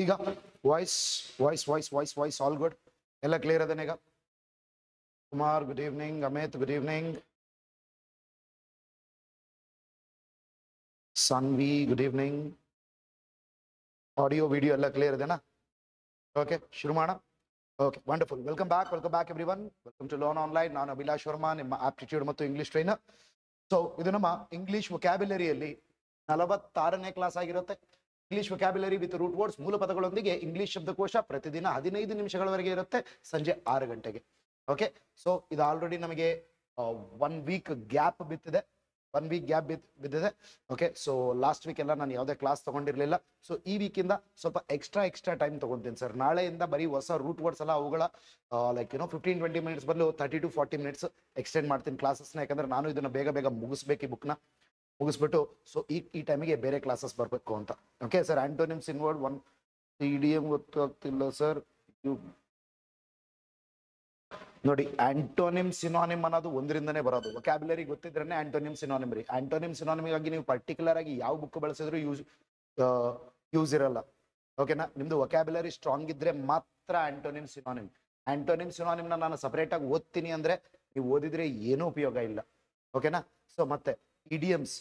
ಈಗ voice voice voice voice voice all good ಎಲ್ಲ clear ಅದೇನೆ ಈಗ Kumar good evening Amit good evening Sanvi good evening audio video ಎಲ್ಲ clear ಇದೆನಾ ಓಕೆ ಶುರು ಮಾಡೋಣ okay wonderful welcome back welcome back everyone welcome to learn online ನಾನು ಅಭಿಲಾಷ್ ವರ್ಮಾ ನಿಮ್ಮ ಆಪ್ಟಿಟ್ಯೂಡ್ ಮತ್ತು ಇಂಗ್ಲಿಷ್ ಟ್ರೈನರ್ ಸೊ ಇದು ನಮ್ಮ ಇಂಗ್ಲಿಷ್ ವೊಕ್ಯಾಬ್ಯುಲರಿಯಲ್ಲಿ ನಲವತ್ತಾರನೇ ಕ್ಲಾಸ್ ಆಗಿರುತ್ತೆ English vocabulary with root words ಮೂಲ ಪದಗಳೊಂದಿಗೆ ಇಂಗ್ಲಿಷ್ ಶಬ್ದಕೋಶ ಪ್ರತಿದಿನ ಹದಿನೈದು ನಿಮಿಷಗಳವರೆಗೆ ಇರುತ್ತೆ ಸಂಜೆ ಆರು ಗಂಟೆಗೆ ಓಕೆ ಸೊ ಇದು ಆಲ್ರೆಡಿ ನಮಗೆ ಒನ್ ವೀಕ್ ಗ್ಯಾಪ್ ಬಿತ್ತಿದೆ ಒನ್ ವೀಕ್ ಗ್ಯಾಪ್ ಬಿತ್ ಬಿದ್ದಿದೆ ಓಕೆ ಸೊ ಲಾಸ್ಟ್ ವೀಕ್ ಎಲ್ಲ ನಾನು ಯಾವುದೇ ಕ್ಲಾಸ್ ತಗೊಂಡಿರಲಿಲ್ಲ ಸೊ ಈ ವೀಕಿಂದ ಸ್ವಲ್ಪ ಎಕ್ಸ್ಟ್ರಾ ಎಕ್ಸ್ಟ್ರಾ ಟೈಮ್ ತೊಗೊತೀನಿ ಸರ್ ನಾಳೆಯಿಂದ ಬರೀ ಹೊಸ ರೂಟ್ ವರ್ಡ್ಸ್ ಎಲ್ಲ ಅವುಗಳ like you know fifteen twenty minutes ಬದಲು thirty to forty minutes extend ಮಾಡ್ತೀನಿ ಕ್ಲಾಸಸ್ನ ಯಾಕಂದ್ರೆ ನಾನು ಇದನ್ನು ಬೇಗ ಬೇಗ ಮುಗಿಸ್ಬೇಕು ಈ ಬುಕ್ನ ಮುಗಿಸ್ಬಿಟ್ಟು ಸೊ ಈ ಈ ಟೈಮಿಗೆ ಬೇರೆ ಕ್ಲಾಸಸ್ ಬರಬೇಕು ಅಂತ ಓಕೆ ಸರ್ ಆಂಟೋನಿಮ್ಸ್ ಸಿನ್ವರ್ಡ್ ಒನ್ ಸಿ ಡಿ ಎಮ್ ಗೊತ್ತಾಗ್ತಿಲ್ಲ ಸರ್ ನೋಡಿ ಆಂಟೋನಿಮ್ ಸಿನೋನಿಮ್ ಅನ್ನೋದು ಒಂದರಿಂದನೇ ಬರೋದು ವೊಕ್ಯಾಬ್ಯುಲರಿ ಗೊತ್ತಿದ್ರೆ ಆಂಟೋನಿಮ್ ಸಿನೋನಿಮ್ ರೀ ಆಂಟೋನಿಮ್ ಸಿನೋನಿಮಿಗಾಗಿ ನೀವು ಪರ್ಟಿಕ್ಯುಲರ್ ಆಗಿ ಯಾವ ಬುಕ್ ಬಳಸಿದ್ರು ಯೂಸ್ ಯೂಸ್ ಇರಲ್ಲ ಓಕೆನಾ ನಿಮ್ದು ವೊಕ್ಯಾಬ್ಯುಲರಿ ಸ್ಟ್ರಾಂಗ್ ಇದ್ರೆ ಮಾತ್ರ ಆಂಟೋನಿಮ್ ಸಿನೋನಿಮ್ ಆಂಟೋನಿಮ್ ಸಿನಾನಿಮ್ನ ನಾನು ಸಪರೇಟ್ ಆಗಿ ಓದ್ತೀನಿ ಅಂದ್ರೆ ನೀವು ಓದಿದ್ರೆ ಏನೂ ಉಪಯೋಗ ಇಲ್ಲ ಓಕೆನಾ ಸೊ ಮತ್ತೆ ಇಡಿಯಮ್ಸ್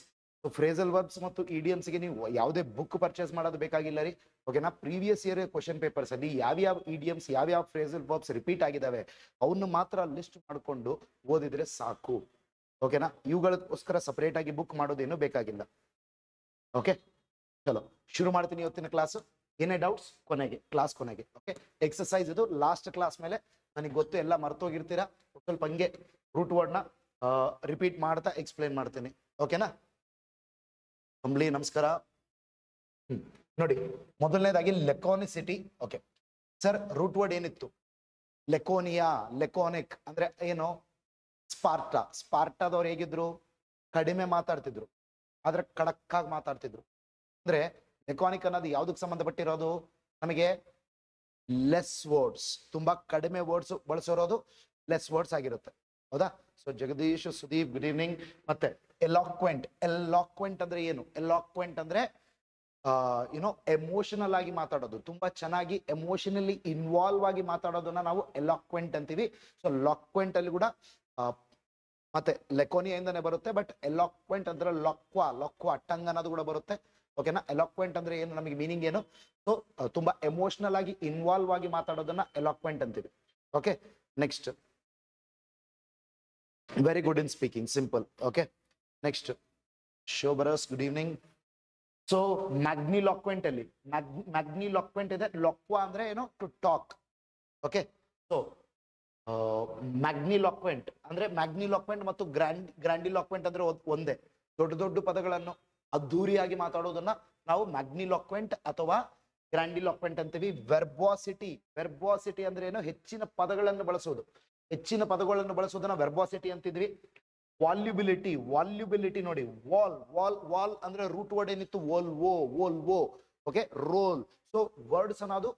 ಫ್ರೇಸಲ್ ವರ್ಬ್ಸ್ ಮತ್ತು ಇಡಿಯಮ್ಸ್ಗೆ ನೀವು ಯಾವುದೇ ಬುಕ್ ಪರ್ಚೇಸ್ ಮಾಡೋದು ಬೇಕಾಗಿಲ್ಲ ರೀ ಓಕೆನಾ ಪ್ರೀವಿಯಸ್ ಇಯರ್ ಕ್ವಶನ್ ಪೇಪರ್ಸ್ ಅಲ್ಲಿ ಯಾವ್ಯಾವ ಇಡಿಯಮ್ಸ್ ಯಾವ್ಯಾವ ಫ್ರೇಸಲ್ ವರ್ಬ್ಸ್ ರಿಪೀಟ್ ಆಗಿದ್ದಾವೆ ಅವನ್ನು ಮಾತ್ರ ಲಿಸ್ಟ್ ಮಾಡಿಕೊಂಡು ಓದಿದ್ರೆ ಸಾಕು ಓಕೆನಾ ಇವುಗಳಕ್ಕೋಸ್ಕರ ಸಪರೇಟ್ ಆಗಿ ಬುಕ್ ಮಾಡೋದೇನು ಬೇಕಾಗಿಲ್ಲ ಓಕೆ ಚಲೋ ಶುರು ಮಾಡ್ತೀನಿ ಇವತ್ತಿನ ಕ್ಲಾಸ್ ಏನೇ ಡೌಟ್ಸ್ ಕೊನೆಗೆ ಕ್ಲಾಸ್ ಕೊನೆಗೆ ಓಕೆ ಎಕ್ಸಸೈಸ್ ಇದು ಲಾಸ್ಟ್ ಕ್ಲಾಸ್ ಮೇಲೆ ನನಗೆ ಗೊತ್ತು ಎಲ್ಲ ಮರ್ತೋಗಿರ್ತೀರಾ ಸ್ವಲ್ಪ ಹಂಗೆ ರೂಟ್ ವರ್ಡ್ನ ರಿಪೀಟ್ ಮಾಡ್ತಾ ಎಕ್ಸ್ಪ್ಲೇನ್ ಮಾಡ್ತೀನಿ ಓಕೆನಾ ಕಂಬ್ಲಿ ನಮಸ್ಕಾರ ನೋಡಿ ಮೊದಲನೇದಾಗಿ ಸಿಟಿ ಓಕೆ ಸರ್ ರೂಟ್ ವರ್ಡ್ ಏನಿತ್ತು ಲೆಕೋನಿಯಾ ಲೆಕೋನಿಕ್ ಅಂದ್ರೆ ಏನು ಸ್ಪಾರ್ಟಾ ಸ್ಪಾರ್ಟಾದವ್ರು ಹೇಗಿದ್ರು ಕಡಿಮೆ ಮಾತಾಡ್ತಿದ್ರು ಆದ್ರೆ ಆಗಿ ಮಾತಾಡ್ತಿದ್ರು ಅಂದ್ರೆ ಲೆಕೋನಿಕ್ ಅನ್ನೋದು ಯಾವ್ದಕ್ ಸಂಬಂಧಪಟ್ಟಿರೋದು ನಮಗೆ ಲೆಸ್ ವರ್ಡ್ಸ್ ತುಂಬಾ ಕಡಿಮೆ ವರ್ಡ್ಸ್ ಬಳಸಿರೋದು ಲೆಸ್ ವರ್ಡ್ಸ್ ಆಗಿರುತ್ತೆ ಹೌದಾ so Jagadish Sudeep good evening ಮತ್ತೆ ಎಲಾಕ್ವೆಂಟ್ ಎಲಾಕ್ವೆಂಟ್ ಅಂದ್ರೆ ಏನು ಎಲಾಕ್ವೆಂಟ್ ಅಂದ್ರೆ ಯುನೋ ಎಮೋಷನಲ್ ಆಗಿ ಮಾತಾಡೋದು ತುಂಬಾ ಚೆನ್ನಾಗಿ ಎಮೋಷನಲಿ ಇನ್ವಾಲ್ವ್ ಆಗಿ ಮಾತಾಡೋದನ್ನ ನಾವು ಎಲಾಕ್ವೆಂಟ್ ಅಂತೀವಿ ಸೊ ಲಾಕ್ವೆಂಟ್ ಅಲ್ಲಿ ಕೂಡ ಮತ್ತೆ ಲೆಕೋನಿಯಿಂದಾನೆ ಬರುತ್ತೆ ಬಟ್ ಎಲಾಕ್ವೆಂಟ್ ಅಂದ್ರೆ ಲಕ್ವಾ ಲಕ್ವಾ ಟಂಗ್ ಅನ್ನೋದು ಕೂಡ ಬರುತ್ತೆ ಓಕೆನಾ ಎಲಾಕ್ವೆಂಟ್ ಅಂದ್ರೆ ಏನು ನಮಗೆ ಮೀನಿಂಗ್ ಏನು ಸೊ ತುಂಬಾ ಎಮೋಷನಲ್ ಆಗಿ ಇನ್ವಾಲ್ವ್ ಆಗಿ ಮಾತಾಡೋದನ್ನ ಎಲಾಕ್ವೆಂಟ್ ಅಂತೀವಿ okay next very good in speaking simple okay next shobras good evening so magni magniloquent ಅಲ್ಲಿ ಲಾಕ್ವೆಂಟ್ ಇದೆ ಲಾಕ್ವಾ ಅಂದ್ರೆ ಏನೋ to talk okay so magni magniloquent ಅಂದ್ರೆ ಲಾಕ್ವೆಂಟ್ ಮತ್ತು ಗ್ರ್ಯಾಂಡ್ ಲಾಕ್ವೆಂಟ್ ಅಂದ್ರೆ ಒಂದೇ ದೊಡ್ಡ ದೊಡ್ಡ ಪದಗಳನ್ನು ಅದ್ದೂರಿಯಾಗಿ ಮಾತಾಡೋದನ್ನ ನಾವು ಮ್ಯಾಗ್ನಿ ಲಾಕ್ವೆಂಟ್ ಅಥವಾ ಗ್ರ್ಯಾಂಡಿಲಾಕ್ವೆಂಟ್ ಅಂತೀವಿ ವೆರ್ಬಾಸಿಟಿ ವೆರ್ಬಾಸಿಟಿ ಅಂದ್ರೆ ಏನು ಹೆಚ್ಚಿನ ಪದಗಳನ್ನು ಬಳಸೋದು ಹೆಚ್ಚಿನ ಪದಗಳನ್ನು ಬಳಸೋದನ್ನ ವೆರ್ಬಾಸಿಟಿ ಅಂತಿದ್ವಿ ವಾಲ್ಯುಬಿಲಿಟಿ ವಾಲ್ಯುಬಿಲಿಟಿ ನೋಡಿ ವಾಲ್ ವಾಲ್ ವಾಲ್ ಅಂದ್ರೆ ರೂಟ್ ವರ್ಡ್ ಏನಿತ್ತು vol vol O okay roll so words ಅನ್ನೋದು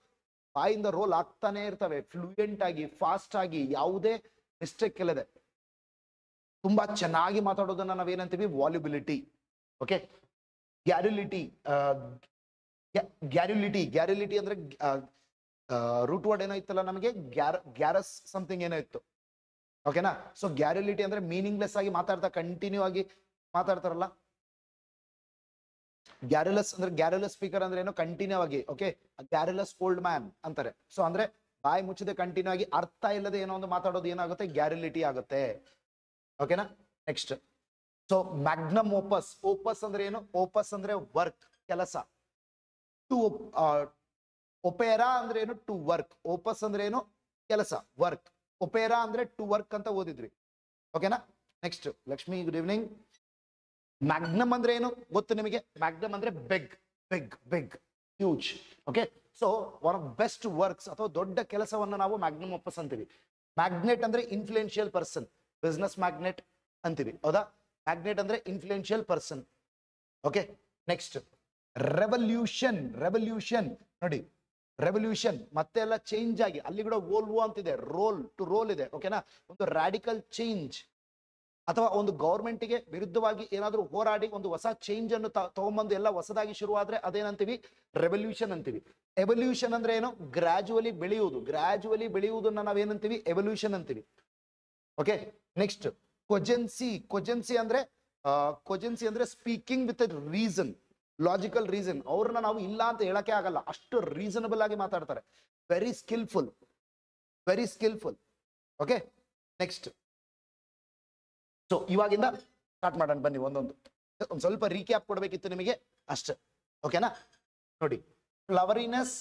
ಬಾಯಿಂದ ರೋಲ್ ಆಗ್ತಾನೆ ಇರ್ತವೆ ಫ್ಲೂಯೆಂಟ್ ಆಗಿ ಫಾಸ್ಟ್ ಆಗಿ ಯಾವುದೇ ಮಿಸ್ಟೇಕ್ ಇಲ್ಲದೆ ತುಂಬಾ ಚೆನ್ನಾಗಿ ಮಾತಾಡೋದನ್ನ ನಾವೇನಂತೀವಿ ವಾಲ್ಯುಬಿಲಿಟಿ ಓಕೆ ಗ್ಯಾರುಲಿಟಿ ಗ್ಯಾರುಲಿಟಿ ಗ್ಯಾರುಲಿಟಿ ಅಂದ್ರೆ ರೂಟ್ ವರ್ಡ್ ಏನಾಯ್ತಲ್ಲ ನಮಗೆ ಗ್ಯಾರ ಗ್ಯಾರಸ್ ಸಮಥಿಂಗ್ ಏನೋ ಇತ್ತು ಓಕೆನಾ ಸೊ ಗ್ಯಾರಿಲಿಟಿ ಅಂದ್ರೆ ಮೀನಿಂಗ್ಲೆಸ್ ಆಗಿ ಮಾತಾಡ್ತಾ ಕಂಟಿನ್ಯೂ ಆಗಿ ಮಾತಾಡ್ತಾರಲ್ಲ ಗ್ಯಾರಲಸ್ ಅಂದ್ರೆ ಗ್ಯಾರಲಸ್ ಸ್ಪೀಕರ್ ಅಂದ್ರೆ ಏನೋ ಕಂಟಿನ್ಯೂ ಆಗಿ ಓಕೆ ಗ್ಯಾರಲಸ್ ಓಲ್ಡ್ ಮ್ಯಾನ್ ಅಂತಾರೆ ಸೊ ಅಂದ್ರೆ ಬಾಯಿ ಮುಚ್ಚದೆ ಕಂಟಿನ್ಯೂ ಆಗಿ ಅರ್ಥ ಇಲ್ಲದೆ ಏನೋ ಒಂದು ಮಾತಾಡೋದು ಏನಾಗುತ್ತೆ ಗ್ಯಾರಲಿಟಿ ಆಗುತ್ತೆ ಓಕೆನಾ next so magnum opus opus ಅಂದ್ರೆ ಏನು ಓಪಸ್ ಅಂದ್ರೆ ವರ್ಕ್ ಕೆಲಸ ಟು ಒಪೇರಾ ಅಂದ್ರೆ ಏನು ಟು ವರ್ಕ್ ಓಪಸ್ ಅಂದ್ರೆ ಏನು ಕೆಲಸ ವರ್ಕ್ ಒಪೇರಾ ಅಂದ್ರೆ ಟು ವರ್ಕ್ ಅಂತ ಓದಿದ್ರಿ ಓಕೆನಾ next Lakshmi good evening magnum ಅಂದ್ರೆ ಏನು ಗೊತ್ತು ನಿಮಗೆ ಮ್ಯಾಗ್ನಮ್ ಅಂದ್ರೆ big big big huge okay so one of best works ಅಥವಾ ದೊಡ್ಡ ಕೆಲಸವನ್ನು ನಾವು ಮ್ಯಾಗ್ನಮ್ ಒಪ್ಪಸ್ ಅಂತೀವಿ ಮ್ಯಾಗ್ನೆಟ್ ಅಂದ್ರೆ ಇನ್ಫ್ಲೂಯೆನ್ಷಿಯಲ್ ಪರ್ಸನ್ ಬಿಸ್ನೆಸ್ ಮ್ಯಾಗ್ನೆಟ್ ಅಂತೀವಿ ಹೌದಾ ಮ್ಯಾಗ್ನೆಟ್ ಅಂದ್ರೆ influential person okay next revolution revolution ನೋಡಿ ರೆವಲ್ಯೂಷನ್ ಮತ್ತೆ ಎಲ್ಲ ಚೇಂಜ್ ಆಗಿ ಅಲ್ಲಿ ಕೂಡ ವೋಲ್ವೋ ಅಂತಿದೆ ರೋಲ್ ಟು ರೋಲ್ ಇದೆ ಓಕೆನಾ ಒಂದು ರಾಡಿಕಲ್ ಚೇಂಜ್ ಅಥವಾ ಒಂದು ಗೆ ವಿರುದ್ಧವಾಗಿ ಏನಾದರೂ ಹೋರಾಡಿ ಒಂದು ಹೊಸ ಚೇಂಜ್ ಅನ್ನು ತಗೊಂಬಂದು ಎಲ್ಲ ಹೊಸದಾಗಿ ಶುರುವಾದ್ರೆ ಅದೇನಂತೀವಿ ರೆವಲ್ಯೂಷನ್ ಅಂತೀವಿ ಎವಲ್ಯೂಷನ್ ಅಂದ್ರೆ ಏನು ಗ್ರಾಜುವಲಿ ಬೆಳೆಯುವುದು ಗ್ರಾಜುವಲಿ ಬೆಳೆಯುವುದನ್ನ ನಾವೇನಂತೀವಿ ಎವಲ್ಯೂಷನ್ ಅಂತೀವಿ ಓಕೆ ನೆಕ್ಸ್ಟ್ ಕೊಜೆನ್ಸಿ ಕೊಜೆನ್ಸಿ ಅಂದ್ರೆ ಕೊಜೆನ್ಸಿ ಅಂದ್ರೆ speaking with reason logical reason ಅವ್ರನ್ನ ನಾವು ಇಲ್ಲ ಅಂತ ಹೇಳಕ್ಕೆ ಆಗಲ್ಲ ಅಷ್ಟು ರೀಸನಬಲ್ ಆಗಿ ಮಾತಾಡ್ತಾರೆ very skillful very skillful okay next so ಇವಾಗಿಂದ ಸ್ಟಾರ್ಟ್ ಮಾಡೋಣ ಬನ್ನಿ ಒಂದೊಂದು ಒಂದು ಸ್ವಲ್ಪ ರೀಕ್ಯಾಪ್ ಕೊಡ್ಬೇಕಿತ್ತು ನಿಮಗೆ ಅಷ್ಟೇ ಓಕೆನಾ ನೋಡಿ ಫ್ಲವರಿನೆಸ್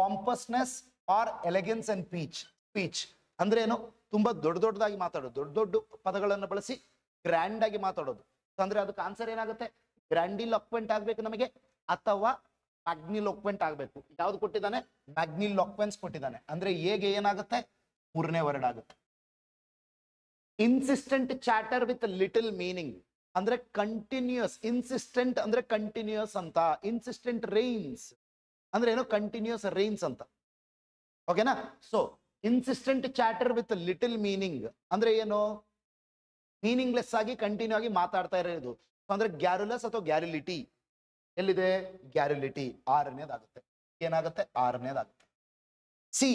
ಕಾಂಪಸ್ನೆಸ್ or elegance and speech speech ಅಂದ್ರೆ ಏನು ತುಂಬಾ ದೊಡ್ಡ ದೊಡ್ಡದಾಗಿ ಮಾತಾಡೋದು ದೊಡ್ಡ ದೊಡ್ಡ ಪದಗಳನ್ನು ಬಳಸಿ ಗ್ರ್ಯಾಂಡ್ ಆಗಿ ಮಾತಾಡೋದು ಅಂದ್ರೆ ಅದಕ್ಕೆ ಆನ್ಸರ್ ಏನಾಗುತ್ತೆ ಲಾಕ್ವೆಂಟ್ ಆಗ್ಬೇಕು ನಮಗೆ ಅಥವಾ ಮ್ಯಾಗ್ನಿಲೊಕ್ವೆಂಟ್ ಆಗ್ಬೇಕು ಯಾವ್ದು ಕೊಟ್ಟಿದ್ದಾನೆ ಮ್ಯಾಗ್ನಿಲೊಕ್ವೆನ್ಸ್ ಕೊಟ್ಟಿದ್ದಾನೆ ಅಂದ್ರೆ ಹೇಗೆ ಏನಾಗುತ್ತೆ ಮೂರನೇ ವರ್ಡ್ ಆಗುತ್ತೆ insistent chatter with little meaning ಅಂದ್ರೆ ಕಂಟಿನ್ಯೂಸ್ ಇನ್ಸಿಸ್ಟೆಂಟ್ ಅಂದ್ರೆ ಕಂಟಿನ್ಯೂಸ್ ಅಂತ ಇನ್ಸಿಸ್ಟೆಂಟ್ ರೈನ್ಸ್ ಅಂದ್ರೆ ಏನೋ ಕಂಟಿನ್ಯೂಸ್ ರೈನ್ಸ್ ಅಂತ ಓಕೆನಾ so insistent chatter with little meaning ಅಂದ್ರೆ ಏನು ಮೀನಿಂಗ್ಲೆಸ್ ಆಗಿ ಕಂಟಿನ್ಯೂ ಆಗಿ ಮಾತಾಡ್ತಾ ಇರೋದು ಅಂದ್ರೆ ಗ್ಯಾರುಲಸ್ ಅಥವಾ ಗ್ಯಾರಿಲಿಟಿ ಎಲ್ಲಿದೆ ಗ್ಯಾರುಲಿಟಿ ಆರನೇದಾಗುತ್ತೆ ಏನಾಗುತ್ತೆ ಆರನೇದಾಗುತ್ತೆ ಸಿ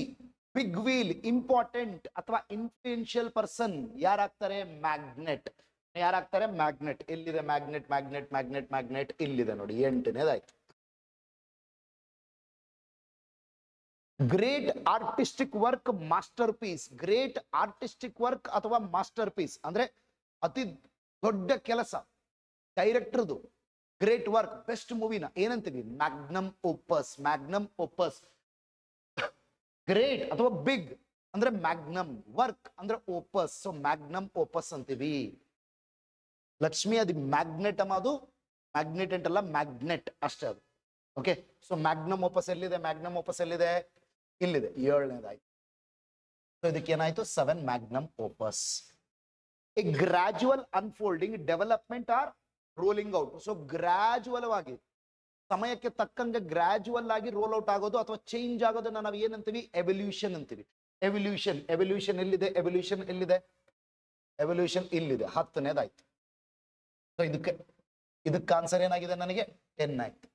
ಬಿಗ್ ವೀಲ್ ಇಂಪಾರ್ಟೆಂಟ್ ಅಥವಾ ಇನ್ಫ್ಲೂಯೆನ್ಷಿಯಲ್ ಪರ್ಸನ್ ಯಾರಾಗ್ತಾರೆ ಮ್ಯಾಗ್ನೆಟ್ ಯಾರಾಗ್ತಾರೆ ಮ್ಯಾಗ್ನೆಟ್ ಎಲ್ಲಿದೆ ಮ್ಯಾಗ್ನೆಟ್ ಮ್ಯಾಗ್ನೆಟ್ ಮ್ಯಾಗ್ನೆಟ್ ಮ್ಯಾಗ್ನೆಟ್ ಇಲ್ಲಿದೆ ನೋಡಿ ಎಂಟನೇದಾಯ್ತು great artistic work masterpiece great artistic work ಅಥವಾ ಮಾಸ್ಟರ್ ಪೀಸ್ ಅಂದ್ರೆ ಅತಿ ದೊಡ್ಡ ಕೆಲಸ ಡೈರೆಕ್ಟರ್ದು ಗ್ರೇಟ್ ವರ್ಕ್ ಬೆಸ್ಟ್ ಮೂವಿನ ಏನಂತೀವಿ magnum opus magnum opus great ಅಥವಾ ಬಿಗ್ ಅಂದ್ರೆ ಮ್ಯಾಗ್ನಮ್ ವರ್ಕ್ ಅಂದ್ರೆ ಓಪಸ್ ಸೊ ಮ್ಯಾಗ್ನಮ್ ಓಪಸ್ ಅಂತೀವಿ ಲಕ್ಷ್ಮಿ ಅದು ಮ್ಯಾಗ್ನೆಟ್ ಅಮ್ಮ ಅದು ಮ್ಯಾಗ್ನೆಟ್ ಅಂತಲ್ಲ ಮ್ಯಾಗ್ನೆಟ್ ಅಷ್ಟೇ ಅದು ಓಕೆ ಸೊ ಮ್ಯಾಗ್ನಮ್ ಓಪಸ್ ಎಲ್ಲಿದೆ ಮ್ಯಾಗ್ನಮ್ ಓಪಸ್ ಎಲ್ಲಿದೆ ಇಲ್ಲಿದೆ ಏಳನೇದಾಯ್ತು ಸೊ ಇದಕ್ಕೆ ಏನಾಯ್ತು seven magnum opus a gradual unfolding development or rolling out so gradual ಆಗಿ ಸಮಯಕ್ಕೆ ತಕ್ಕಂಗೆ ಗ್ರಾಜುವಲ್ ಆಗಿ ರೋಲ್ ಔಟ್ ಆಗೋದು ಅಥವಾ ಚೇಂಜ್ ಆಗೋದನ್ನ ನಾವು ಏನಂತೀವಿ ಎವಲ್ಯೂಷನ್ ಅಂತೀವಿ ಎವಲ್ಯೂಷನ್ ಎವಲ್ಯೂಷನ್ ಎಲ್ಲಿದೆ ಎವಲ್ಯೂಷನ್ ಎಲ್ಲಿದೆ ಎವಲ್ಯೂಷನ್ ಇಲ್ಲಿದೆ ಹತ್ತನೇದಾಯ್ತು ಸೊ ಇದಕ್ಕೆ ಇದಕ್ಕೆ ಆನ್ಸರ್ ಏನಾಗಿದೆ ನನಗೆ ಟೆನ್ ಆಯ್ತು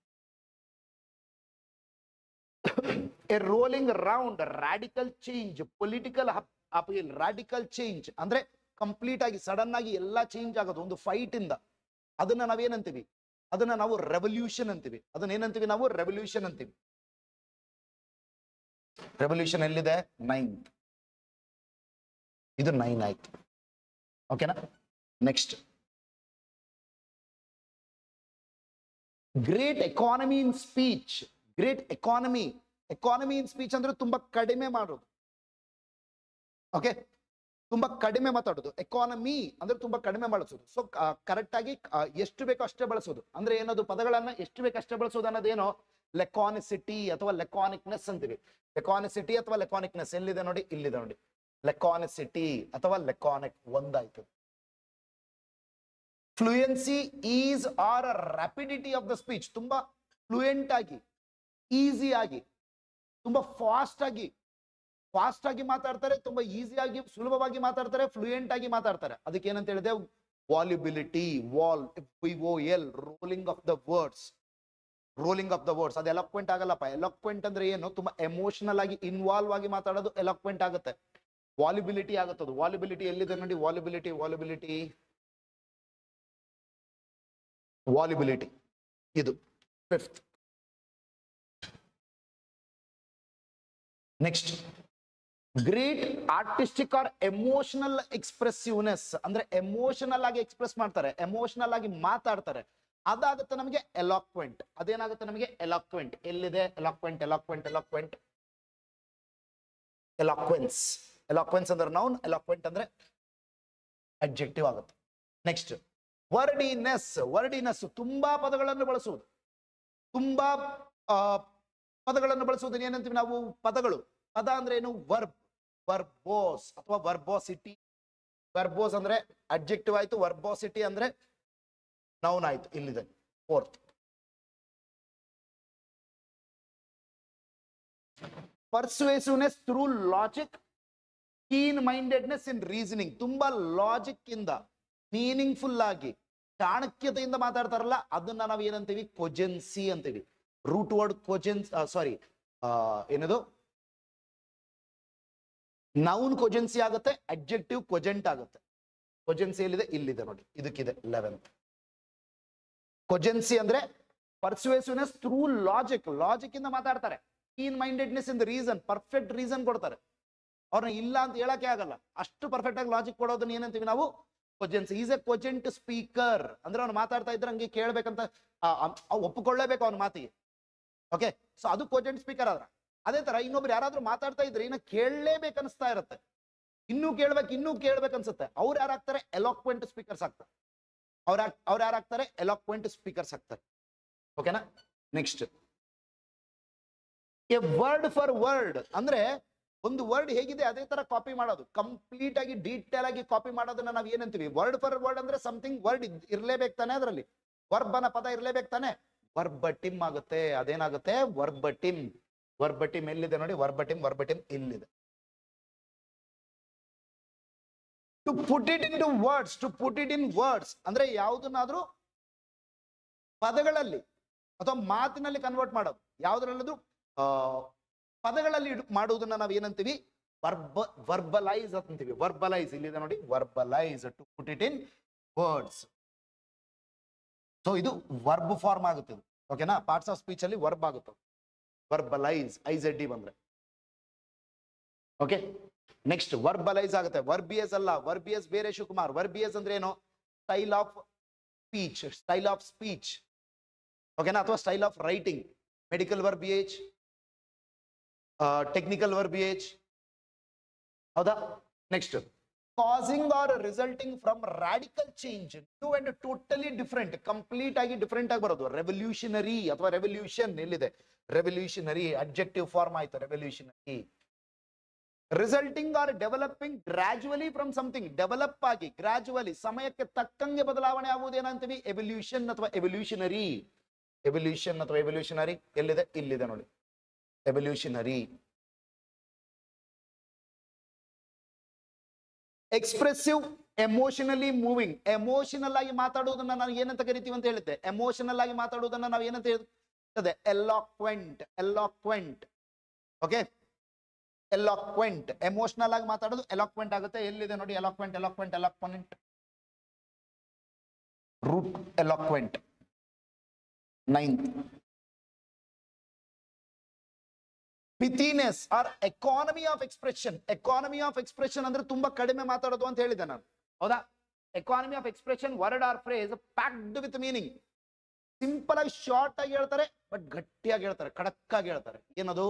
a rolling round radical change political radical change ಅಂದ್ರೆ ಕಂಪ್ಲೀಟ್ ಆಗಿ ಸಡನ್ ಆಗಿ ಎಲ್ಲ ಚೇಂಜ್ ಆಗೋದು ಒಂದು ಫೈಟ್ ಇಂದ ಅದನ್ನ ನಾವೇನಂತೀವಿ ಅದನ್ನ ನಾವು ರೆವಲ್ಯೂಷನ್ ಅಂತೀವಿ ಅದನ್ನ ಏನಂತೀವಿ ನಾವು ರೆವಲ್ಯೂಷನ್ ಅಂತೀವಿ ರೆವಲ್ಯೂಷನ್ ಎಲ್ಲಿದೆ ನೈನ್ತ್ ಇದು ನೈನ್ ಆಯ್ತು ಓಕೆನಾ next great economy in speech great economy economy in speech ಅಂದ್ರೆ ತುಂಬಾ ಕಡಿಮೆ ಮಾಡೋದು ಓಕೆ ತುಂಬಾ ಕಡಿಮೆ ಮಾತಾಡೋದು ಎಕಾನಮಿ ಅಂದ್ರೆ ತುಂಬಾ ಕಡಿಮೆ ಬಳಸೋದು ಸೊ ಕರೆಕ್ಟ್ ಆಗಿ ಎಷ್ಟು ಬೇಕೋ ಅಷ್ಟೇ ಬಳಸೋದು ಅಂದ್ರೆ ಏನದು ಪದಗಳನ್ನ ಎಷ್ಟು ಬೇಕು ಅಷ್ಟೇ ಬಳಸೋದು ಅನ್ನೋದೇನೋ ಲೆಕಾನಿಸಿಟಿ ಅಥವಾ ಲೆಕಾನಿಕ್ನೆಸ್ ಅಂತೀವಿ ಲೆಕಾನಿಸಿಟಿ ಅಥವಾ ಲೆಕಾನಿಕ್ನೆಸ್ ಎಲ್ಲಿದೆ ನೋಡಿ ಇಲ್ಲಿದೆ ನೋಡಿ ಲೆಕಾನಿಸಿಟಿ ಅಥವಾ ಲೆಕಾನಿಕ್ ಒಂದಾಯ್ತು fluency is or a rapidity of the speech ತುಂಬಾ ಫ್ಲೂಯೆಂಟ್ ಆಗಿ ಈಸಿ ಆಗಿ ತುಂಬಾ ಫಾಸ್ಟ್ ಆಗಿ ಫಾಸ್ಟ್ ಆಗಿ ಮಾತಾಡ್ತಾರೆ ತುಂಬಾ ಈಸಿಯಾಗಿ ಸುಲಭವಾಗಿ ಮಾತಾಡ್ತಾರೆ ಫ್ಲೂಯೆಂಟ್ ಆಗಿ ಮಾತಾಡ್ತಾರೆ ಅದಕ್ಕೆ ಏನಂತ ಹೇಳಿದೆ volubility vol L rolling of the words rolling of the words ಅದು ಎಲಕ್ವೆಂಟ್ ಆಗಲ್ಲಪ್ಪ ಎಲಕ್ವೆಂಟ್ ಅಂದ್ರೆ ಏನು ತುಂಬಾ ಎಮೋಷನಲ್ ಆಗಿ ಇನ್ವಾಲ್ವ್ ಆಗಿ ಮಾತಾಡೋದು ಎಲಕ್ವೆಂಟ್ ಆಗುತ್ತೆ ವಾಲಿಬಿಲಿಟಿ ಆಗುತ್ತದು ವಾಲಿಬಿಲಿಟಿ ಎಲ್ಲಿದೆ ನೋಡಿ ವಾಲಿಬಿಲಿಟಿ ವಾಲಿಬಿಲಿಟಿ ವಾಲಿಬಿಲಿಟಿ ಇದು fifth next great artistic or emotional expressiveness ಅಂದ್ರೆ ಎಮೋಷನಲ್ ಆಗಿ ಎಕ್ಸ್ಪ್ರೆಸ್ ಮಾಡ್ತಾರೆ ಎಮೋಷನಲ್ ಆಗಿ ಮಾತಾಡ್ತಾರೆ ಅದಾಗುತ್ತೆ ನಮಗೆ ಎಲಾಕ್ವೆಂಟ್ ಅದೇನಾಗುತ್ತೆ ನಮಗೆ ಎಲಾಕ್ವೆಂಟ್ ಎಲ್ಲಿದೆ eloquent eloquent eloquent eloquence eloquence ಅಂದ್ರೆ ನೌನ್ ಎಲಾಕ್ವೆಂಟ್ ಅಂದ್ರೆ ಅಬ್ಜೆಕ್ಟಿವ್ ಆಗುತ್ತೆ ನೆಕ್ಸ್ಟ್ ವರ್ಡಿನೆಸ್ ವರ್ಡಿನೆಸ್ ತುಂಬಾ ಪದಗಳನ್ನು ಬಳಸುವುದು ತುಂಬಾ ಪದಗಳನ್ನು ಬಳಸುವುದು ಏನಂತೀವಿ ನಾವು ಪದಗಳು ಪದ ಅಂದ್ರೆ ಏನು ವರ್ಬ್ ವರ್ಬೋಸ್ ಅಥವಾ ವರ್ಬೋಸಿಟಿ ವರ್ಬೋಸ್ ಅಂದ್ರೆ ಅಬ್ಜೆಕ್ಟಿವ್ ಆಯ್ತು ವರ್ಬೋಸಿಟಿ ಅಂದ್ರೆ ನೌನ್ ಆಯ್ತು ಇಲ್ಲಿದೆ fourth persuasiveness through logic keen mindedness in reasoning ತುಂಬಾ ಲಾಜಿಕ್ ಇಂದ ಮೀನಿಂಗ್ ಫುಲ್ ಆಗಿ ಚಾಣಕ್ಯತೆಯಿಂದ ಮಾತಾಡ್ತಾರಲ್ಲ ಅದನ್ನ ನಾವ್ ಏನಂತೀವಿ ಕೊಜೆನ್ಸಿ ಅಂತೀವಿ ರೂಟ್ ವರ್ಡ್ ಕೊಜೆನ್ಸ್ ಸಾರಿ ಏನದು ನೌನ್ ಕೊಜೆನ್ಸಿ ಆಗುತ್ತೆ ಅಡ್ಜೆಕ್ಟಿವ್ ಕೊಜೆಂಟ್ ಆಗುತ್ತೆ ಕೊಜೆನ್ಸಿ ಎಲ್ಲಿದೆ ಇಲ್ಲಿದೆ ನೋಡಿ ಇದಕ್ಕಿದೆ ಲೆವೆಂತ್ ಕೊಜೆನ್ಸಿ ಅಂದ್ರೆ ಪರ್ಸುವೇಸಿವ್ನೆಸ್ ತ್ರೂ ಲಾಜಿಕ್ ಲಾಜಿಕ್ ಇಂದ ಮಾತಾಡ್ತಾರೆ ಕ್ಲೀನ್ ಮೈಂಡೆಡ್ನೆಸ್ ಇಂದ ರೀಸನ್ ಪರ್ಫೆಕ್ಟ್ ರೀಸನ್ ಕೊಡ್ತಾರೆ ಅವ್ರನ್ನ ಇಲ್ಲ ಅಂತ ಹೇಳಕ್ಕೆ ಆಗಲ್ಲ ಅಷ್ಟು ಪರ್ಫೆಕ್ಟ್ ಆಗಿ ಲಾಜಿಕ್ ಕೊಡೋದನ್ನ ಏನಂತೀವಿ ನಾವು cogency is a cogent speaker ಅಂದ್ರೆ ಅವ್ನು ಮಾತಾಡ್ತಾ ಇದ್ರೆ ಹಂಗೆ ಕೇಳ್ಬೇಕಂತ ಒಪ್ಪಿಕೊಳ್ಳೇಬೇಕು ಅವ್ನ ಮಾತಿಗೆ ಓಕೆ ಸೊ ಅದು ಕೊಜೆಂಟ್ ಸ್ಪೀಕರ್ ಆದ್ರ ಅದೇ ತರ ಇನ್ನೊಬ್ರು ಯಾರಾದ್ರೂ ಮಾತಾಡ್ತಾ ಇದ್ರೆ ಇನ್ನ ಕೇಳಲೇಬೇಕು ಅನಿಸ್ತಾ ಇರುತ್ತೆ ಇನ್ನೂ ಕೇಳ್ಬೇಕು ಇನ್ನೂ ಕೇಳ್ಬೇಕು ಅನ್ಸುತ್ತೆ ಅವ್ರು ಯಾರಾಗ್ತಾರೆ ಎಲಾಕ್ವೆಂಟ್ ಸ್ಪೀಕರ್ಸ್ ಆಗ್ತಾರೆ ಅವ್ರ ಅವ್ರು ಯಾರಾಗ್ತಾರೆ ಎಲಾಕ್ವೆಂಟ್ ಸ್ಪೀಕರ್ಸ್ ಆಗ್ತಾರೆ ಓಕೆನಾ next a word for word ಅಂದ್ರೆ ಒಂದು ವರ್ಡ್ ಹೇಗಿದೆ ಅದೇ ತರ ಕಾಪಿ ಮಾಡೋದು ಕಂಪ್ಲೀಟ್ ಆಗಿ ಡೀಟೇಲ್ ಆಗಿ ಕಾಪಿ ಮಾಡೋದನ್ನ ನಾವು ಏನಂತೀವಿ ವರ್ಡ್ ಫಾರ್ ವರ್ಡ್ ಅಂದ್ರೆ ಸಮಥಿಂಗ್ ವರ್ಡ್ ಇರ್ಲೇಬೇಕು ತಾನೆ ಅದರಲ್ಲಿ ವರ್ಬನ ಪದ ಇರ್ಲೇಬೇಕು ತಾನೆ ವರ್ಬ ಟಿಮ್ ಆಗುತ್ತೆ ಅದೇನಾಗುತ್ತೆ ವರ್ಬ ಟಿಮ್ ವರ್ಬಟಿಮ್ ಎಲ್ಲಿದೆ ನೋಡಿ ವರ್ಬಟಿಮ್ ವರ್ಬಟಿಮ್ ಇಲ್ಲಿದೆ to put it into words to put it in words ಅಂದ್ರೆ ಯಾವುದನ್ನಾದ್ರೂ ಪದಗಳಲ್ಲಿ ಅಥವಾ ಮಾತಿನಲ್ಲಿ ಕನ್ವರ್ಟ್ ಮಾಡೋದು ಯಾವ್ದ್ರಲ್ಲೂ ಪದಗಳಲ್ಲಿ ಮಾಡುವುದನ್ನ ನಾವು ಏನಂತೀವಿ ವರ್ಬ ವರ್ಬಲೈಸ್ ಅಂತೀವಿ ವರ್ಬಲೈಸ್ ಇಲ್ಲಿದೆ ನೋಡಿ verbalise to put it in words so ಇದು ವರ್ಬ್ ಫಾರ್ಮ್ ಆಗುತ್ತೆ ಓಕೆನಾ ಪಾರ್ಟ್ಸ್ ಆಫ್ ಸ್ಪೀಚ್ ಅಲ್ಲಿ ವರ್ಬ್ ಆಗುತ್ತೆ वर्बलाइज ಐಜೆಡ್ ಬಂದ್ರೆ ಓಕೆ ನೆಕ್ಸ್ಟ್ ವರ್ಬಲೈಸ್ ಆಗುತ್ತೆ ವರ್ಬಿಯಸ್ ಅಲ್ಲ ವರ್ಬಿಯಸ್ ಬೇರೆ ಶಿವಕುಮಾರ್ ವರ್ಬಿಯಸ್ ಅಂದ್ರೆ ಏನು style of speech style of speech ಓಕೆನಾ ಅಥವಾ style of writing medical verbiage technical verbiage ಹೌದಾ next causing or resulting from radical change to and totally different complete ಆಗಿ ಡಿಫ್ರೆಂಟ್ ಆಗಿ ಬರೋದು ರೆವಲ್ಯೂಷನರಿ ಅಥವಾ ರೆವಲ್ಯೂಷನ್ ಎಲ್ಲಿದೆ ರೆವಲ್ಯೂಷನರಿ ಅಬ್ಜೆಕ್ಟಿವ್ ಫಾರ್ಮ್ ಆಯ್ತು revolutionary resulting or developing gradually from something develop ಆಗಿ gradually ಸಮಯಕ್ಕೆ ತಕ್ಕಂಗೆ ಬದಲಾವಣೆ ಆಗುವುದೇನಂತೀವಿ ಎವಲ್ಯೂಷನ್ ಅಥವಾ ಎವಲ್ಯೂಷನರಿ ಎವಲ್ಯೂಷನ್ ಅಥವಾ ಎವಲ್ಯೂಷನರಿ ಎಲ್ಲಿದೆ ಇಲ್ಲಿದೆ ನೋಡಿ evolutionary expressive emotionally moving emotional ಆಗಿ ಮಾತಾಡೋದನ್ನ ನಾವು ಏನಂತ ಕರಿತೀವಿ ಅಂತ ಹೇಳುತ್ತೆ ಎಮೋಷನಲ್ ಆಗಿ ಮಾತಾಡೋದನ್ನ ನಾವು ಏನಂತ ಹೇಳ್ತದೆ eloquent eloquent okay eloquent emotional ಆಗಿ ಮಾತಾಡೋದು ಎಲಾಕ್ವೆಂಟ್ ಆಗುತ್ತೆ ಎಲ್ಲಿದೆ ನೋಡಿ eloquent eloquent eloquent root eloquent ninth pithiness or economy of expression economy of expression ಅಂದ್ರೆ ತುಂಬಾ ಕಡಿಮೆ ಮಾತಾಡೋದು ಅಂತ ಹೇಳಿದೆ ನಾನು ಹೌದಾ economy of expression word or phrase packed with meaning simple ಆಗಿ ಶಾರ್ಟ್ ಆಗಿ ಹೇಳ್ತಾರೆ ಬಟ್ ಗಟ್ಟಿಯಾಗಿ ಹೇಳ್ತಾರೆ ಖಡಕ್ ಆಗಿ ಹೇಳ್ತಾರೆ ಏನದು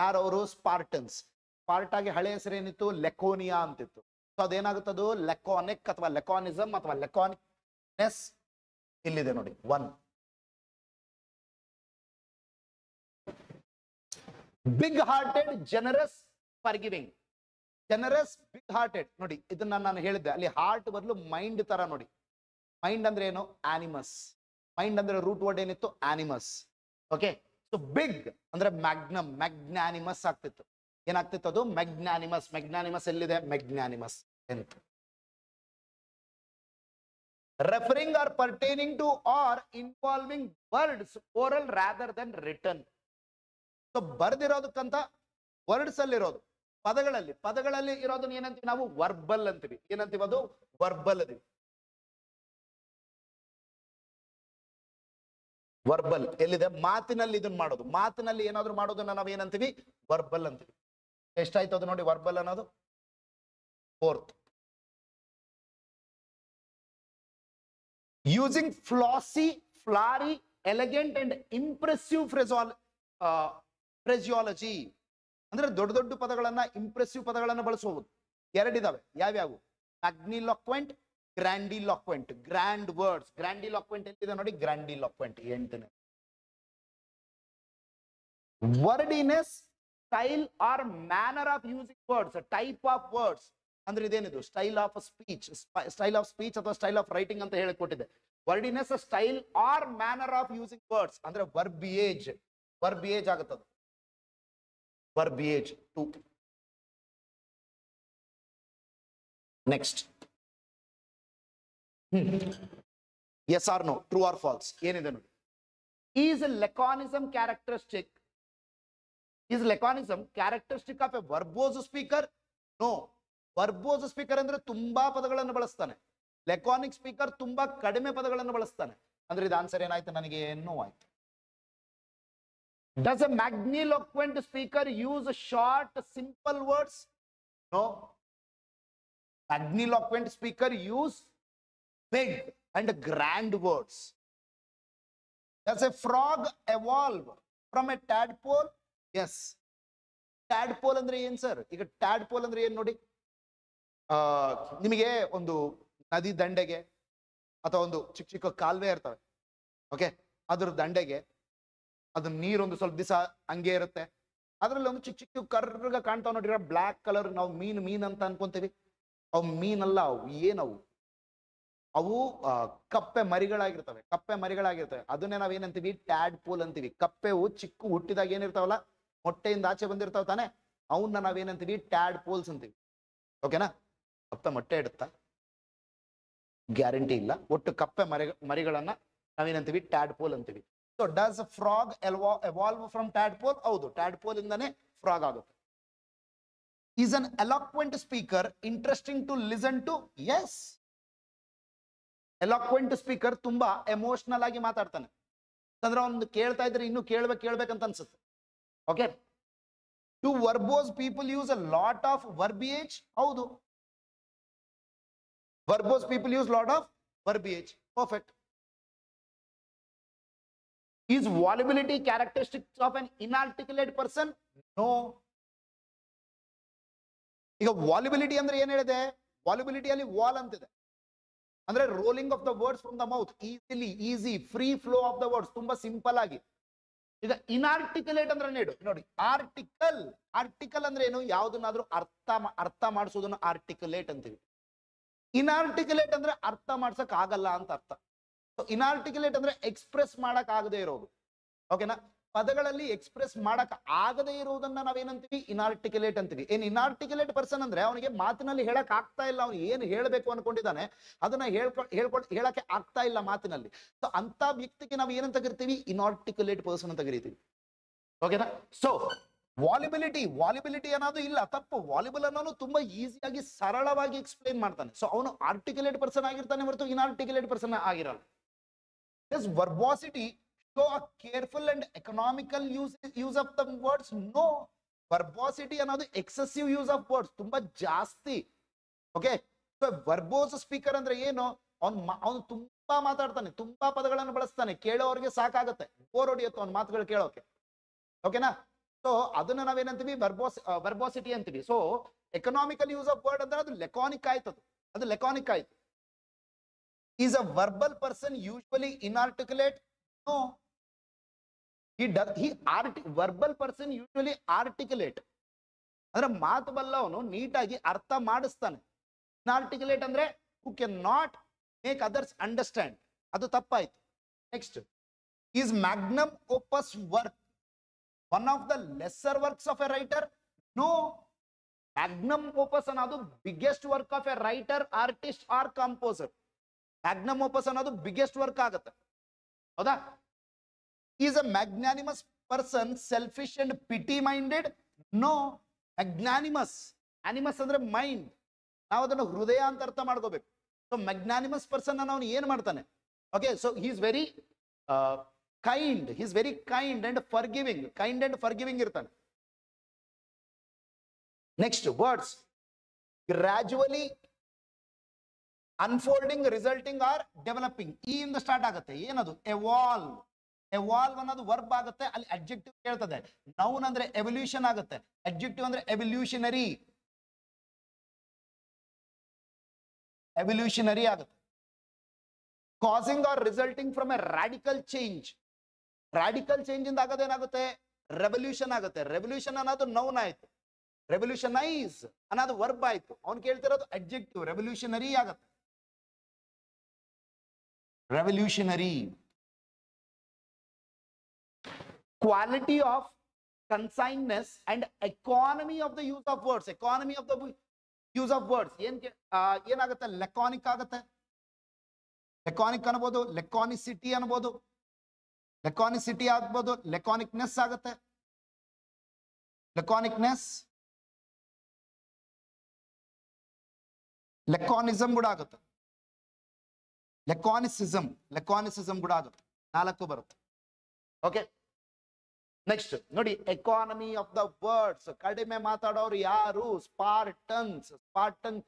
ಯಾರವರು ಸ್ಪಾರ್ಟನ್ಸ್ ಸ್ಪಾರ್ಟ್ ಆಗಿ ಹಳೆ ಹೆಸರೇನಿತ್ತು ಲೆಕೋನಿಯಾ ಅಂತಿತ್ತು ಸೊ ಅದೇನಾಗುತ್ತದು ಲೆಕೋನಿಕ್ ಅಥವಾ ಲೆಕಾನಿಸಮ್ ಅಥವಾ ಲೆಕಾನಿಕ್ನೆಸ್ ಇಲ್ಲಿದೆ ನೋಡಿ one big hearted generous forgiving generous big hearted ನೋಡಿ ಇದನ್ನ ನಾನು ಹೇಳಿದೆ ಅಲ್ಲಿ ಹಾರ್ಟ್ ಬದಲು ಮೈಂಡ್ ತರ ನೋಡಿ ಮೈಂಡ್ ಅಂದ್ರೆ ಏನು ಆನಿಮಸ್ ಮೈಂಡ್ ಅಂದ್ರೆ ರೂಟ್ ವರ್ಡ್ ಏನಿತ್ತು ಆನಿಮಸ್ ಓಕೆ ಸೊ ಬಿಗ್ ಅಂದ್ರೆ ಮ್ಯಾಗ್ನಮ್ ಮ್ಯಾಗ್ನಾನಿಮಸ್ ಆಗ್ತಿತ್ತು ಏನಾಗ್ತಿತ್ತು ಅದು ಮೆಗ್ನಾನಿಮಸ್ ಮೆಗ್ನಾನಿಮಸ್ ಎಲ್ಲಿದೆ ಮೆಗ್ನಾನಿಮಸ್ ಎಂತ referring or pertaining to or involving words oral rather than written so ಬರ್ದಿರೋದಕ್ಕಂತ ವರ್ಡ್ಸ್ ಅಲ್ಲಿ ಇರೋದು ಪದಗಳಲ್ಲಿ ಪದಗಳಲ್ಲಿ ಇರೋದನ್ನ ಏನಂತೀವಿ ನಾವು ವರ್ಬಲ್ ಅಂತೀವಿ ಏನಂತೀವಿ ಅದು ವರ್ಬಲ್ ಅದೀವಿ ವರ್ಬಲ್ ಎಲ್ಲಿದೆ ಮಾತಿನಲ್ಲಿ ಇದನ್ನ ಮಾಡೋದು ಮಾತಿನಲ್ಲಿ ಏನಾದ್ರು ಮಾಡೋದನ್ನ ನಾವು ಏನಂತೀವಿ ವರ್ಬಲ್ ಅಂತೀವಿ ಎಷ್ಟಾಯ್ತು ಅದು ನೋಡಿ ವರ್ಬಲ್ ಅನ್ನೋದು fourth using flossy flowery elegant and impressive phrasal phraseology ಅಂದ್ರೆ ದೊಡ್ಡ ದೊಡ್ಡ ಪದಗಳನ್ನ ಇಂಪ್ರೆಸಿವ್ ಪದಗಳನ್ನ ಬಳಸಬಹುದು ಎರಡಿದಾವೆ ಯಾವ್ಯಾವು ಮ್ಯಾಗ್ನಿಲಾಕ್ವೆಂಟ್ ಗ್ರ್ಯಾಂಡಿಲಾಕ್ವೆಂಟ್ ಗ್ರ್ಯಾಂಡ್ ವರ್ಡ್ಸ್ ಗ್ರ್ಯಾಂಡಿಲಾಕ್ವೆಂಟ್ ಎಲ್ಲಿದೆ ನೋಡಿ ಗ್ರ್ಯಾಂಡಿಲಾಕ್ವೆಂಟ್ ಎಂಟನೇ wordiness style or manner of using words type of words ಅಂದ್ರೆ ಇದೇನಿದು style of speech style of speech ಅಥವಾ ಸ್ಟೈಲ್ ಆಫ್ ರೈಟಿಂಗ್ ಅಂತ ಹೇಳಿಕೊಟ್ಟಿದೆ wordiness style or manner of using words ಅಂದ್ರೆ ವರ್ಬಿಯೇಜ್ ವರ್ಬಿಯೇಜ್ ಆಗುತ್ತದೆ next yes or no true or false ಏನಿದೆ ನೋಡಿ is a laconism characteristic is laconism characteristic of a verbose speaker no verbose speaker ಅಂದ್ರೆ ತುಂಬಾ ಪದಗಳನ್ನು ಬಳಸ್ತಾನೆ ಲೆಕಾನಿಕ್ speaker ತುಂಬಾ ಕಡಿಮೆ ಪದಗಳನ್ನು ಬಳಸ್ತಾನೆ ಅಂದ್ರೆ ಇದು ಆನ್ಸರ್ ಏನಾಯ್ತು ನನಗೆ ಆಯ್ತು Does a magniloquent speaker use short, simple words? No. Magniloquent speaker use big and grand words. Does a frog evolve from a tadpole? Yes. tadpole andre yen sir iga tadpole andre yen nodi ನೋಡಿ ನಿಮಗೆ ondu ನದಿ ದಂಡೆಗೆ ಅಥವಾ ಒಂದು ಚಿಕ್ಕ ಚಿಕ್ಕ ಕಾಲುವೆ ಇರ್ತವೆ okay ಅದ್ರ ದಂಡೆಗೆ ಅದನ್ನ ನೀರೊಂದು ಸ್ವಲ್ಪ ದಿವಸ ಹಂಗೆ ಇರುತ್ತೆ ಅದರಲ್ಲಿ ಒಂದು ಚಿಕ್ಕ ಚಿಕ್ಕ ಕರ್ರಗ ಕಾಣ್ತಾವ್ ನೋಡಿರ ಬ್ಲಾಕ್ ಕಲರ್ ನಾವು ಮೀನು ಮೀನ್ ಅಂತ ಅನ್ಕೊಂತೀವಿ ಅವು ಮೀನಲ್ಲ ಅವು ಏನವು ಅವು ಕಪ್ಪೆ ಮರಿಗಳಾಗಿರ್ತವೆ ಕಪ್ಪೆ ಮರಿಗಳಾಗಿರ್ತವೆ ಅದನ್ನೇ ನಾವ್ ಏನಂತೀವಿ ಟ್ಯಾಡ್ ಪೂಲ್ ಅಂತೀವಿ ಕಪ್ಪೆವು ಚಿಕ್ಕ ಹುಟ್ಟಿದಾಗ ಏನಿರ್ತಾವಲ್ಲ ಮೊಟ್ಟೆಯಿಂದ ಆಚೆ ಬಂದಿರ್ತಾವ ತಾನೆ ಅವನ್ನ ನಾವೇನಂತೀವಿ ಟ್ಯಾಡ್ ಪೋಲ್ಸ್ ಅಂತೀವಿ ಓಕೆನಾ ಕಪ್ಪೆ ಮೊಟ್ಟೆ ಇಡುತ್ತ ಗ್ಯಾರಂಟಿ ಇಲ್ಲ ಒಟ್ಟು ಕಪ್ಪೆ ಮರಿ ಮರಿಗಳನ್ನ ನಾವೇನಂತೀವಿ ಟ್ಯಾಡ್ ಪೋಲ್ ಅಂತೀವಿ ಸೊ ಡಸ್ ಫ್ರಾಗ್ ಎಲ್ವಾ ಎವಾಲ್ವ್ ಫ್ರಮ್ ಟ್ಯಾಡ್ಪೋಲ್ ಹೌದು ಟ್ಯಾಡ್ಪೋಲ್ ಇಂದಾನೆ ಫ್ರಾಗ್ ಆಗುತ್ತೆ is an eloquent speaker interesting to listen to yes eloquent speaker ತುಂಬಾ ಎಮೋಷನಲ್ ಆಗಿ ಮಾತಾಡ್ತಾನೆ ಅಂದ್ರೆ ಅವ್ನು ಕೇಳ್ತಾ ಇದ್ರೆ ಇನ್ನು ಕೇಳ್ಬೇಕು ಕೇಳ್ಬೇಕಂತ ಅನ್ಸುತ್ತೆ okay to verbose people use a lot of verbiage ಹೌದು verbose people use lot of verbiage perfect Is volubility characteristics of an inarticulate person? No. ಈಗ ವಾಲಿಬಿಲಿಟಿ ಅಂದ್ರೆ ಏನ್ ಹೇಳಿದೆ ವಾಲಿಬಿಲಿಟಿಯಲ್ಲಿ ವಾಲ್ ಅಂತಿದೆ ಅಂದ್ರೆ rolling of the words from the mouth easily easy free flow of the words ತುಂಬಾ simple ಆಗಿ ಈಗ ಇನಾರ್ಟಿಕುಲೇಟ್ ಅಂದ್ರೆ ನೀಡು ನೋಡಿ ಆರ್ಟಿಕಲ್ ಆರ್ಟಿಕಲ್ ಅಂದ್ರೆ ಏನು ಯಾವ್ದನ್ನಾದ್ರೂ ಅರ್ಥ ಅರ್ಥ ಮಾಡಿಸೋದನ್ನ ಆರ್ಟಿಕುಲೇಟ್ ಅಂತೀವಿ ಇನಾರ್ಟಿಕುಲೇಟ್ ಅಂದ್ರೆ ಅರ್ಥ ಮಾಡ್ಸಕ್ ಆಗಲ್ಲ ಅಂತ ಅರ್ಥ ಇನಾರ್ಟಿಕ್ಯುಲೇಟ್ ಅಂದ್ರೆ ಎಕ್ಸ್ಪ್ರೆಸ್ ಮಾಡಕ್ ಆಗದೆ ಇರೋದು ಓಕೆನಾ ಪದಗಳಲ್ಲಿ ಎಕ್ಸ್ಪ್ರೆಸ್ ಮಾಡಕ್ ಆಗದೆ ಇರುವುದನ್ನ ನಾವೇನಂತೀವಿ ಇನಾರ್ಟಿಕ್ಯುಲೇಟ್ ಅಂತೀವಿ ಏನ್ ಇನಾರ್ಟಿಕ್ಯುಲೇಟ್ ಪರ್ಸನ್ ಅಂದ್ರೆ ಅವನಿಗೆ ಮಾತಿನಲ್ಲಿ ಹೇಳಕ್ ಆಗ್ತಾ ಇಲ್ಲ ಅವ್ನು ಏನ್ ಹೇಳಬೇಕು ಅನ್ಕೊಂಡಿದ್ದಾನೆ ಅದನ್ನ ಹೇಳ್ಕೊ ಹೇಳ್ಕೊಳ್ ಹೇಳಕ್ಕೆ ಆಗ್ತಾ ಇಲ್ಲ ಮಾತಿನಲ್ಲಿ ಸೊ ಅಂತ ವ್ಯಕ್ತಿಗೆ ನಾವು ಏನಂತ ಕರಿತೀವಿ ಇನಾರ್ಟಿಕ್ಯುಲೇಟ್ ಪರ್ಸನ್ ಅಂತ ಕರಿತೀವಿ ಓಕೆನಾ ಸೊ ವಾಲಿಬಿಲಿಟಿ ವಾಲಿಬಿಲಿಟಿ ಅನ್ನೋದು ಇಲ್ಲ ತಪ್ಪು ವಾಲಿಬಲ್ ಅನ್ನೋನು ತುಂಬಾ ಈಸಿಯಾಗಿ ಸರಳವಾಗಿ ಎಕ್ಸ್ಪ್ಲೈನ್ ಮಾಡ್ತಾನೆ ಸೊ ಅವನು ಆರ್ಟಿಕ್ಯುಲೇಟ್ ಪರ್ಸನ್ ಆಗಿರ್ತಾನೆ ಹೊರತು ಇನಾರ್ಟಿಕ್ಯುಲೇಟ್ ಪರ್ಸನ್ ಆಗಿರಲ್ಲ Does verbosity show a careful and economical use, use of the words? No. Verbosity ಅನ್ನೋದು ಎಕ್ಸೆಸಿವ್ ಯೂಸ್ ಆಫ್ ವರ್ಡ್ಸ್ ತುಂಬಾ ಜಾಸ್ತಿ ಓಕೆ ಸೊ ವರ್ಬೋಸ್ ಸ್ಪೀಕರ್ ಅಂದ್ರೆ ಏನು ಅವ್ನು ಅವ್ನು ತುಂಬಾ ಮಾತಾಡ್ತಾನೆ ತುಂಬಾ ಪದಗಳನ್ನು ಬಳಸ್ತಾನೆ ಕೇಳೋರಿಗೆ ಸಾಕಾಗುತ್ತೆ ಬೋರ್ ಹೊಡಿಯುತ್ತೆ ಅವ್ನ ಮಾತುಗಳು ಕೇಳೋಕೆ ಓಕೆನಾ ಸೊ ಅದನ್ನ ನಾವೇನಂತೀವಿ ಬರ್ಬೋಸ್ ವರ್ಬೋಸಿಟಿ ಅಂತೀವಿ so economical use of word ಅಂದ್ರೆ ಅದು ಲೆಕಾನಿಕ್ ಆಯ್ತದ ಅದು ಲೆಕಾನಿಕ್ ಆಯ್ತು Is a verbal person usually inarticulate? No. He does he art verbal person usually articulate. ಅಂದ್ರೆ ಮಾತು ಬಲ್ಲವನು ನೀಟಾಗಿ ಅರ್ಥ ಮಾಡಿಸ್ತಾನೆ ಇನ್ಆರ್ಟಿಕ್ಯುಲೇಟ್ ಅಂದ್ರೆ who can not make others understand ಅದು ತಪ್ಪಾಯ್ತು next is magnum opus work one of the lesser works of a writer no magnum opus ಅನ್ನೋದು biggest work of a writer artist or composer magnum opus ಅನ್ನೋದು biggest work ಆಗುತ್ತೆ ಹೌದಾ is a magnanimous person selfish and petty minded no magnanimous animus ಅಂದ್ರೆ mind ನಾವು ಅದನ್ನು ಹೃದಯ ಅಂತ ಅರ್ಥ ಮಾಡ್ಕೋಬೇಕು ಸೊ ಮ್ಯಾಗ್ನಾನಿಮಸ್ ಪರ್ಸನ್ ಅನ್ನ ಅವನು ಏನ್ ಮಾಡ್ತಾನೆ okay so is very kind is very kind and forgiving kind and forgiving ಇರ್ತಾನೆ next words gradually unfolding resulting or developing ಈ ಇಂದ ಸ್ಟಾರ್ಟ್ ಆಗುತ್ತೆ ಏನದು ಎವಾಲ್ವ್ ಎವಾಲ್ವ್ ಅನ್ನೋದು ವರ್ಬ್ ಆಗುತ್ತೆ ಅಲ್ಲಿ ಅಬ್ಜೆಕ್ಟಿವ್ ಹೇಳ್ತದೆ ನೌನ್ ಅಂದ್ರೆ ಎವಲ್ಯೂಷನ್ ಆಗುತ್ತೆ ಅಬ್ಜೆಕ್ಟಿವ್ ಅಂದ್ರೆ ಎವಲ್ಯೂಷನರಿ ಎವಲ್ಯೂಷನರಿ ಆಗುತ್ತೆ causing or resulting from a radical change radical change ಇಂದ ಆಗೋದೇನಾಗುತ್ತೆ ರೆವಲ್ಯೂಷನ್ ಆಗುತ್ತೆ ರೆವಲ್ಯೂಷನ್ ಅನ್ನೋದು ನೌನ್ ಆಯ್ತು ರೆವಲ್ಯೂಷನೈಸ್ ಅನ್ನೋದು ವರ್ಬ್ ಆಯ್ತು ಅವ್ನು ಕೇಳ್ತಿರೋದು ಅಬ್ಜೆಕ್ಟಿವ್ ರೆವಲ್ಯೂಷನರಿ ಆಗುತ್ತೆ revolutionary quality of conciseness and economy of the use of words economy of the use of words yen yen agutte laconic agutte laconic anabodu laconicity anabodu laconicity agabodu laconicness agutte laconicness laconism kuda agutte laconicism laconicism ಕೂಡ ಅದು ನಾಲ್ಕು ಬರುತ್ತೆ okay next ನೋಡಿ economy of the words ಕಡಿಮೆ ಮಾತಾಡೋರು ಯಾರು ಸ್ಪಾರ್ಟನ್ಸ್ ಸ್ಪಾರ್ಟನ್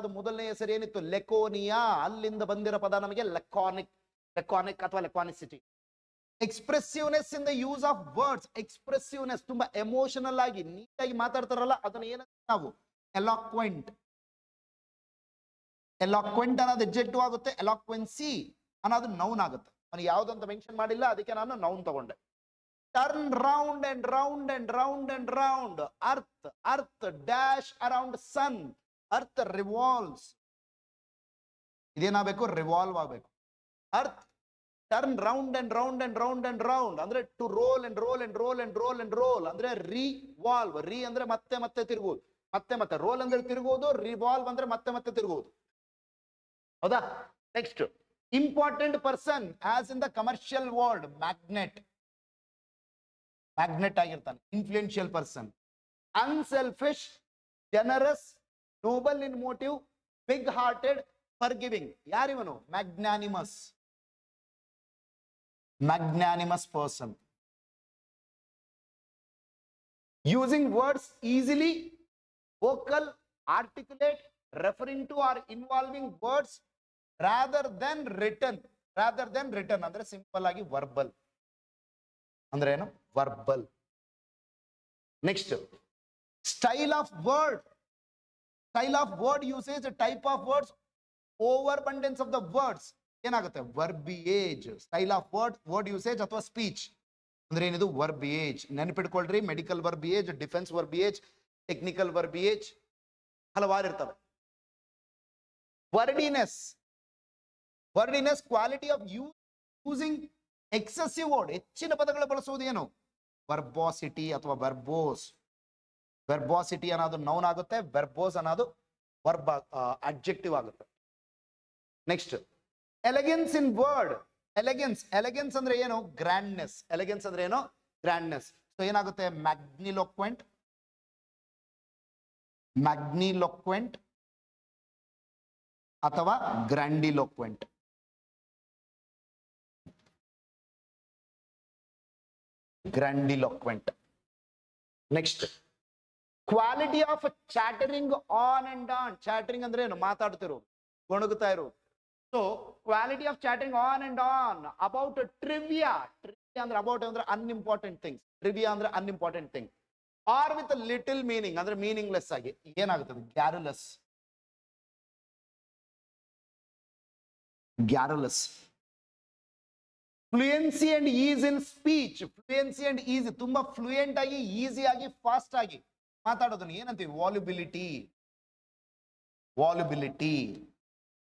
ಅದು ಮೊದಲನೇ ಹೆಸರು ಏನಿತ್ತು ಲೆಕೋನಿಯಾ ಅಲ್ಲಿಂದ ಬಂದಿರೋ ಪದ ನಮಗೆ ಲೆಕಾನಿಕ್ ಲೆಕಾನಿಕ್ ಅಥವಾ laconicity expressiveness in the use of words expressiveness ತುಂಬಾ ಎಮೋಷನಲ್ ಆಗಿ ನೀಟಾಗಿ ಮಾತಾಡ್ತಾರಲ್ಲ ಅದನ್ನ ಏನಂತ ನಾವು ಎಲಾಕ್ವೆಂಟ್ ಎಲಾಕ್ವೆಂಟ್ ಅನ್ನೋದು ಎಡ್ಜೆಕ್ಟಿವ್ ಆಗುತ್ತೆ ಎಲಾಕ್ವೆನ್ಸಿ ಅನ್ನೋದು ನೌನ್ ಆಗುತ್ತೆ ನಾನು ಯಾವುದಂತ ಮೆನ್ಷನ್ ಮಾಡಿಲ್ಲ ಅದಕ್ಕೆ ನಾನು ನೌನ್ ತಗೊಂಡೆ turn round and round and round and round earth earth dash around sun earth revolves ಇದೇನಾಗಬೇಕು ರಿವಾಲ್ವ್ ಆಗಬೇಕು earth turn round and round and round and round ಅಂದ್ರೆ to roll and roll and roll and roll and roll ಅಂದ್ರೆ revolve re ಅಂದ್ರೆ ಮತ್ತೆ ಮತ್ತೆ ತಿರುಗುವುದು ಮತ್ತೆ ಮತ್ತೆ roll ಅಂದ್ರೆ ತಿರುಗುವುದು ರಿವಾಲ್ವ್ ಅಂದ್ರೆ ಮತ್ತೆ ಮತ್ತೆ ತಿರುಗುವುದು ಹೌದಾ next important person as in the commercial world magnate magnate ಆಗಿರ್ತಾನೆ influential person unselfish generous noble in motive big hearted forgiving ಯಾರಿವನು magnanimous magnanimous person using words easily vocal articulate referring to or involving words rather than written rather than written ಅಂದ್ರೆ simple ಆಗಿ verbal ಅಂದ್ರೆ ಏನು verbal next style of word style of word usage type of words overabundance of the words ಏನಾಗುತ್ತೆ verbiage style of word word usage ಅಥವಾ speech ಅಂದ್ರೆ ಏನಿದು verbiage ನೆನಪಿಟ್ಕೊಳ್ರಿ medical verbiage defence verbiage technical verbiage ಹಲವಾರು ಇರ್ತವೆ wordiness wordiness quality of use using excessive word ಹೆಚ್ಚಿನ ಪದಗಳು ಬಳಸುವುದು ಏನು ವರ್ಬೋಸಿಟಿ ಅಥವಾ ವರ್ಬೋಸ್ ವರ್ಬೋಸಿಟಿ ಅನ್ನೋದು ನೌನ್ ಆಗುತ್ತೆ ವರ್ಬೋಸ್ ಅನ್ನೋದು ವರ್ಬ್ ಅಬ್ಜೆಕ್ಟಿವ್ ಆಗುತ್ತೆ next elegance in word elegance elegance ಅಂದ್ರೆ ಏನು ಗ್ರ್ಯಾಂಡ್ನೆಸ್ ಎಲೆಗೆನ್ಸ್ ಅಂದ್ರೆ ಏನು ಗ್ರ್ಯಾಂಡ್ನೆಸ್ ಸೊ ಏನಾಗುತ್ತೆ ಮ್ಯಾಗ್ನಿಲೋಕ್ವೆಂಟ್ ಮ್ಯಾಗ್ನಿಲೋಕ್ವೆಂಟ್ ಅಥವಾ ಗ್ರ್ಯಾಂಡಿಲೋಕ್ವೆಂಟ್ grandiloquent. Next. Quality of chattering on and on. Chattering andre enu maatadtiru. ಗೊಣಗುತ್ತಾ ಇರೋದು so quality of chattering on and on about trivia ಅಂದ್ರೆ ಅಬೌಟ್ ಅಂದ್ರೆ ಅನ್ಇಂಪಾರ್ಟೆಂಟ್ ಥಿಂಗ್ಸ್ ಟ್ರಿವಿಯಾ ಅಂದ್ರೆ unimportant thing or with little meaning ಅಂದ್ರೆ meaningless ಆಗಿ ಏನಾಗುತ್ತದೆ garrulous garrulous fluency and ease in speech fluency and easy ತುಂಬಾ fluent ಆಗಿ ಆಗಿ fast ಆಗಿ ಮಾತಾಡೋದನ್ನು ಏನಂತೀವಿ volubility volubility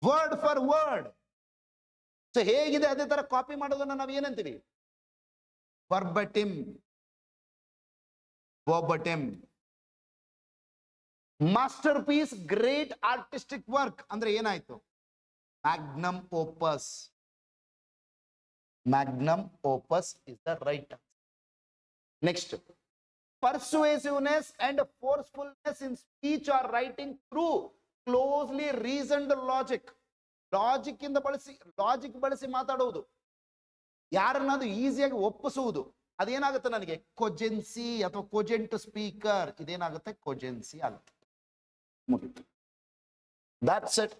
word for word so ಹೇಗಿದೆ ಅದೇ ತರ ಕಾಪಿ ಮಾಡೋದನ್ನ ನಾವು ಏನಂತೀವಿ verbatim verbatim masterpiece great artistic work ಅಂದ್ರೆ ಏನಾಯ್ತು magnum opus Magnum opus is the right answer. Next, persuasiveness and forcefulness in speech or writing through closely reasoned logic. Logic ಇಂದ ಬಳಸಿ ಲಾಜಿಕ್ ಬಳಸಿ ಮಾತಾಡುವುದು ಯಾರನ್ನಾದ್ರೂ ಈಸಿಯಾಗಿ ಒಪ್ಪಿಸುವುದು ಅದೇನಾಗುತ್ತೆ ನನಗೆ ಕೊಜೆನ್ಸಿ ಅಥವಾ ಕೊಜೆಂಟ್ ಸ್ಪೀಕರ್ ಇದೇನಾಗುತ್ತೆ ಕೊಜೆನ್ಸಿ ಆಗುತ್ತೆ ಮುಗಿತು ದಟ್ಸ್ ಇಟ್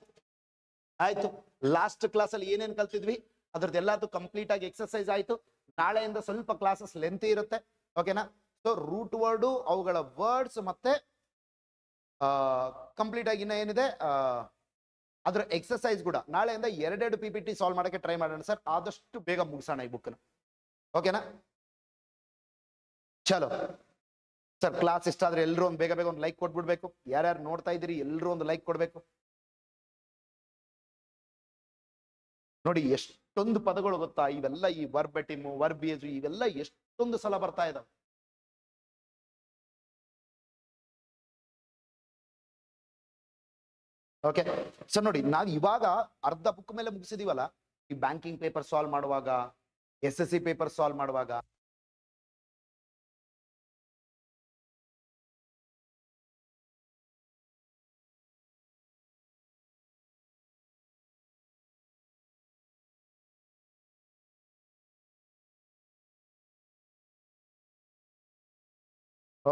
ಆಯ್ತು ಲಾಸ್ಟ್ ಕ್ಲಾಸಲ್ಲಿ ಏನೇನು ಕಲ್ತಿದ್ವಿ ಅದ್ರದ್ದೆಲ್ಲದು ಕಂಪ್ಲೀಟ್ ಆಗಿ ಎಕ್ಸಸೈಸ್ ಆಯಿತು ನಾಳೆಯಿಂದ ಸ್ವಲ್ಪ ಕ್ಲಾಸಸ್ ಲೆಂತಿ ಇರುತ್ತೆ ಓಕೆನಾ ಸೊ ರೂಟ್ ವರ್ಡು ಅವುಗಳ ವರ್ಡ್ಸ್ ಮತ್ತೆ ಕಂಪ್ಲೀಟ್ ಆಗಿ ಇನ್ನ ಏನಿದೆ ಅದ್ರ ಎಕ್ಸಸೈಸ್ ಕೂಡ ನಾಳೆಯಿಂದ ಎರಡೆರಡು ಪಿ ಪಿ ಟಿ ಸಾಲ್ವ್ ಮಾಡೋಕ್ಕೆ ಟ್ರೈ ಮಾಡೋಣ ಸರ್ ಆದಷ್ಟು ಬೇಗ ಮುಗಿಸೋಣ ಈ ಬುಕ್ನ ಓಕೆನಾ ಚಲೋ ಸರ್ ಕ್ಲಾಸ್ ಇಷ್ಟ ಆದ್ರೆ ಎಲ್ಲರೂ ಒಂದು ಬೇಗ ಬೇಗ ಒಂದು ಲೈಕ್ ಕೊಟ್ಬಿಡ್ಬೇಕು ಯಾರ್ಯಾರು ನೋಡ್ತಾ ಇದ್ದೀರಿ ಎಲ್ಲರೂ ಒಂದು ಲೈಕ್ ಕೊಡಬೇಕು ನೋಡಿ ಎಷ್ಟೊಂದು ಪದಗಳು ಗೊತ್ತಾ ಇವೆಲ್ಲ ಈ ವರ್ಬೆಟಿಮು ವರ್ಬೇಜು ಇವೆಲ್ಲ ಎಷ್ಟೊಂದು ಸಲ ಬರ್ತಾ ಇದಾವೆ ಓಕೆ ಸರ್ ನೋಡಿ ನಾವು ಇವಾಗ ಅರ್ಧ ಬುಕ್ ಮೇಲೆ ಮುಗಿಸಿದೀವಲ್ಲ ಈ ಬ್ಯಾಂಕಿಂಗ್ ಪೇಪರ್ ಸಾಲ್ವ್ ಮಾಡುವಾಗ S S C paper solve ಮಾಡುವಾಗ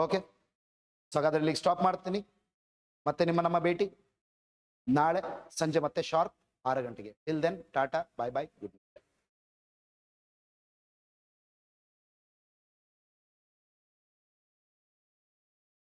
ಓಕೆ ಸೊ ಹಾಗಾದ್ರೆ ಇಲ್ಲಿಗೆ ಸ್ಟಾಪ್ ಮಾಡ್ತೀನಿ ಮತ್ತೆ ನಿಮ್ಮ ನಮ್ಮ ಭೇಟಿ ನಾಳೆ ಸಂಜೆ ಮತ್ತೆ ಶಾರ್ಪ್ ಆರು ಗಂಟೆಗೆ till then tata bye bye good